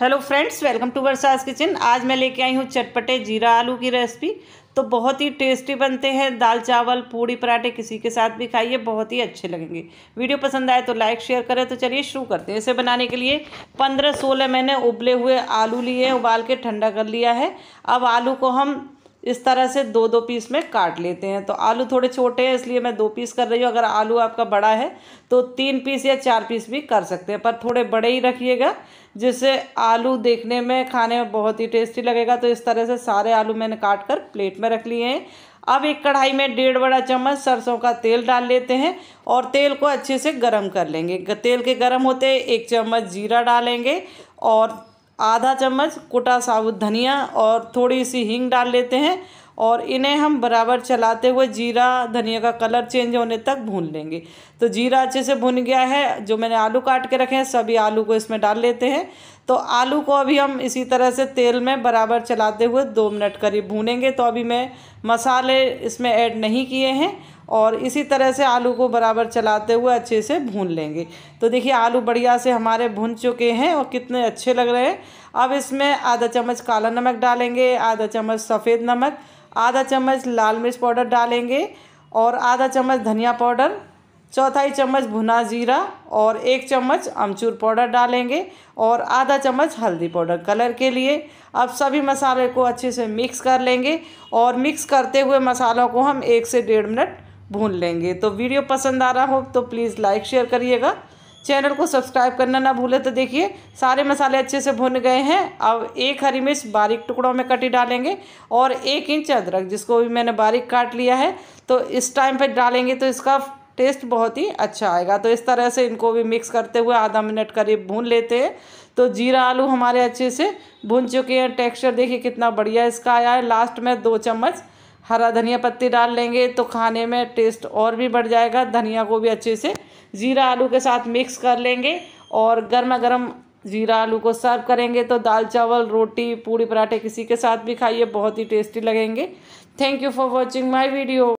hello friends welcome to बरसास kitchen आज मैं लेके आई हूँ चटपटे जीरा आलू की रेसिपी तो बहुत ही टेस्टी बनते हैं दाल चावल पूड़ी पराठे किसी के साथ भी खाइए बहुत ही अच्छे लगेंगे वीडियो पसंद आए तो लाइक शेयर करें तो चलिए शुरू करते हैं इसे बनाने के लिए पंद्रह सोलह मैंने उबले हुए आलू लिए उबाल के ठंडा कर लिया है अब आलू को हम इस तरह से दो दो पीस में काट लेते हैं तो आलू थोड़े छोटे हैं इसलिए मैं दो पीस कर रही हूँ अगर आलू आपका बड़ा है तो तीन पीस या चार पीस भी कर सकते हैं पर थोड़े बड़े ही रखिएगा जिससे आलू देखने में खाने में बहुत ही टेस्टी लगेगा तो इस तरह से सारे आलू मैंने काट कर प्लेट में रख लिए हैं अब एक कढ़ाई में डेढ़ बड़ा चम्मच सरसों का तेल डाल लेते हैं और तेल को अच्छे से गर्म कर लेंगे तेल के गर्म होते एक चम्मच जीरा डालेंगे और आधा चम्मच कुटा साबुत धनिया और थोड़ी सी हींग डाल लेते हैं और इन्हें हम बराबर चलाते हुए जीरा धनिया का कलर चेंज होने तक भून लेंगे तो जीरा अच्छे से भुन गया है जो मैंने आलू काट के रखे हैं सभी आलू को इसमें डाल लेते हैं तो आलू को अभी हम इसी तरह से तेल में बराबर चलाते हुए दो मिनट करीब भूनेंगे तो अभी मैं मसाले इसमें ऐड नहीं किए हैं और इसी तरह से आलू को बराबर चलाते हुए अच्छे से भून लेंगे तो देखिए आलू बढ़िया से हमारे भून चुके हैं और कितने अच्छे लग रहे हैं अब इसमें आधा चम्मच काला नमक डालेंगे आधा चम्मच सफ़ेद नमक आधा चम्मच लाल मिर्च पाउडर डालेंगे और आधा चम्मच धनिया पाउडर चौथाई चम्मच भुना जीरा और एक चम्मच अमचूर पाउडर डालेंगे और आधा चम्मच हल्दी पाउडर कलर के लिए अब सभी मसाले को अच्छे से मिक्स कर लेंगे और मिक्स करते हुए मसालों को हम एक से डेढ़ मिनट भून लेंगे तो वीडियो पसंद आ रहा हो तो प्लीज़ लाइक शेयर करिएगा चैनल को सब्सक्राइब करना ना भूले तो देखिए सारे मसाले अच्छे से भुन गए हैं अब एक हरी मिर्च बारीक टुकड़ों में कटी डालेंगे और एक इंच अदरक जिसको भी मैंने बारीक काट लिया है तो इस टाइम पर डालेंगे तो इसका टेस्ट बहुत ही अच्छा आएगा तो इस तरह से इनको भी मिक्स करते हुए आधा मिनट करीब भून लेते हैं तो जीरा आलू हमारे अच्छे से भून चुके हैं टेक्सचर देखिए कितना बढ़िया इसका आया है लास्ट में दो चम्मच हरा धनिया पत्ती डाल लेंगे तो खाने में टेस्ट और भी बढ़ जाएगा धनिया को भी अच्छे से ज़ीरा आलू के साथ मिक्स कर लेंगे और गर्मा गर्म ज़ीरा आलू को सर्व करेंगे तो दाल चावल रोटी पूड़ी पराठे किसी के साथ भी खाइए बहुत ही टेस्टी लगेंगे thank you for watching my video